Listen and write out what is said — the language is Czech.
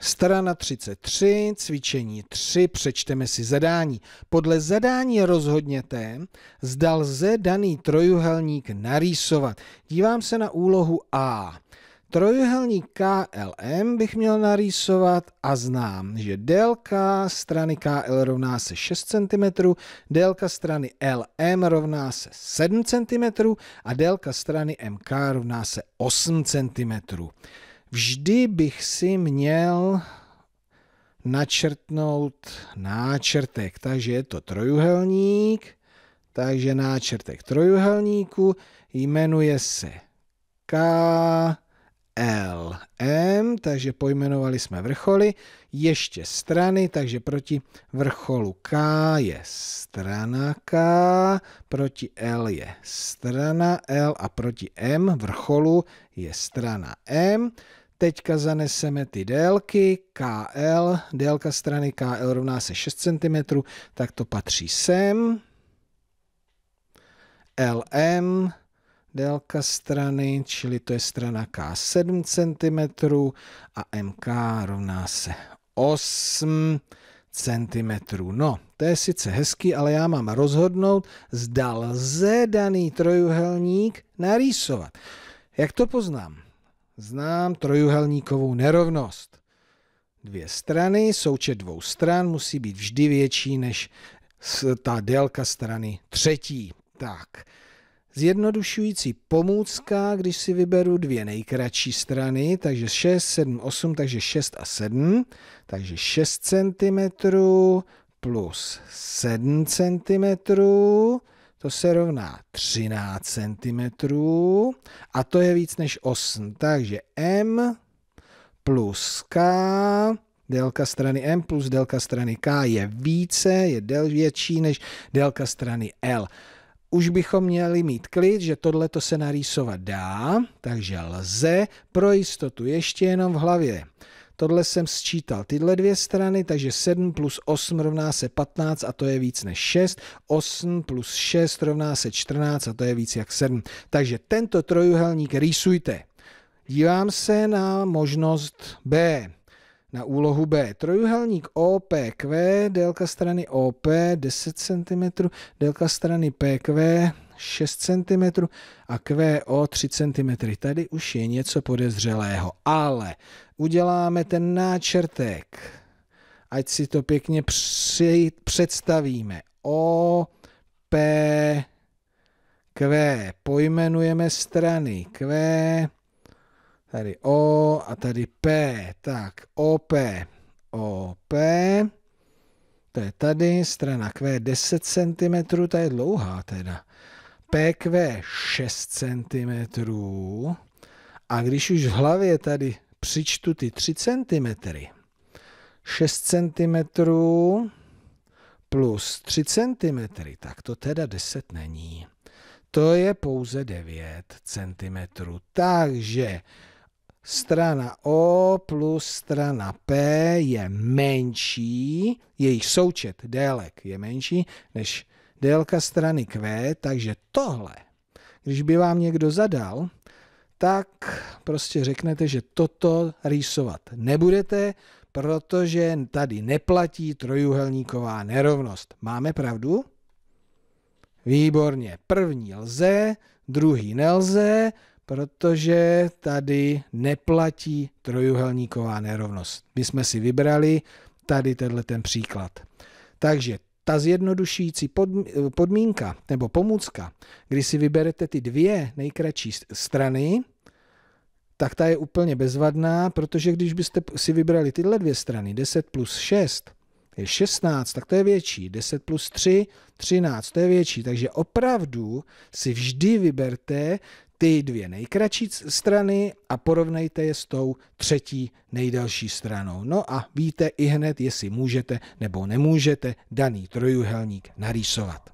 Strana 33, cvičení 3, přečteme si zadání. Podle zadání rozhodněte, zda lze daný trojuhelník narýsovat. Dívám se na úlohu A. Trojuhelník KLM bych měl narýsovat a znám, že délka strany KL rovná se 6 cm, délka strany LM rovná se 7 cm a délka strany MK rovná se 8 cm. Vždy bych si měl načrtnout náčrtek, takže je to trojuhelník, takže náčrtek trojuhelníku jmenuje se K, L, M, takže pojmenovali jsme vrcholy, ještě strany, takže proti vrcholu K je strana K, proti L je strana L a proti M vrcholu je strana M. Teďka zaneseme ty délky, KL, délka strany KL rovná se 6 cm, tak to patří sem. LM, délka strany, čili to je strana K 7 cm a MK rovná se 8 cm. No, to je sice hezký, ale já mám rozhodnout, zda lze daný trojuhelník narýsovat. Jak to poznám? Znám trojuhelníkovou nerovnost. Dvě strany, součet dvou stran musí být vždy větší než ta délka strany třetí. Tak, zjednodušující pomůcka, když si vyberu dvě nejkratší strany, takže 6, 7, 8, takže 6 a 7, takže 6 cm plus 7 cm to se rovná 13 cm a to je víc než 8. Takže M plus K, délka strany M plus délka strany K je více, je del, větší než délka strany L. Už bychom měli mít klid, že tohle to se narýsovat dá, takže lze pro jistotu ještě jenom v hlavě Tohle jsem sčítal tyhle dvě strany, takže 7 plus 8 rovná se 15 a to je víc než 6. 8 plus 6 rovná se 14 a to je víc jak 7. Takže tento trojuhelník rýsujte. Dívám se na možnost B na úlohu B. Trojuhelník OPQ, délka strany OP 10 cm, délka strany PQ 6 cm a QO 3 cm. Tady už je něco podezřelého, ale uděláme ten náčrtek, ať si to pěkně při, představíme. O, P, Q, pojmenujeme strany, Q, tady O a tady P, tak OP, OP, to je tady, strana Q 10 cm, ta je dlouhá teda. PQ 6 cm a když už v hlavě tady přičtu ty 3 cm, 6 cm plus 3 cm, tak to teda 10 není. To je pouze 9 cm. Takže strana O plus strana P je menší, jejich součet délek je menší než délka strany Q, takže tohle, když by vám někdo zadal, tak prostě řeknete, že toto rýsovat nebudete, protože tady neplatí trojuhelníková nerovnost. Máme pravdu? Výborně. První lze, druhý nelze, protože tady neplatí trojuhelníková nerovnost. My jsme si vybrali tady tenhle ten příklad. Takže ta zjednodušující podmínka nebo pomůcka, kdy si vyberete ty dvě nejkratší strany, tak ta je úplně bezvadná, protože když byste si vybrali tyhle dvě strany, 10 plus 6 je 16, tak to je větší, 10 plus 3, 13, to je větší. Takže opravdu si vždy vyberte ty dvě nejkratší strany a porovnejte je s tou třetí nejdelší stranou. No a víte i hned, jestli můžete nebo nemůžete daný trojuhelník narýsovat.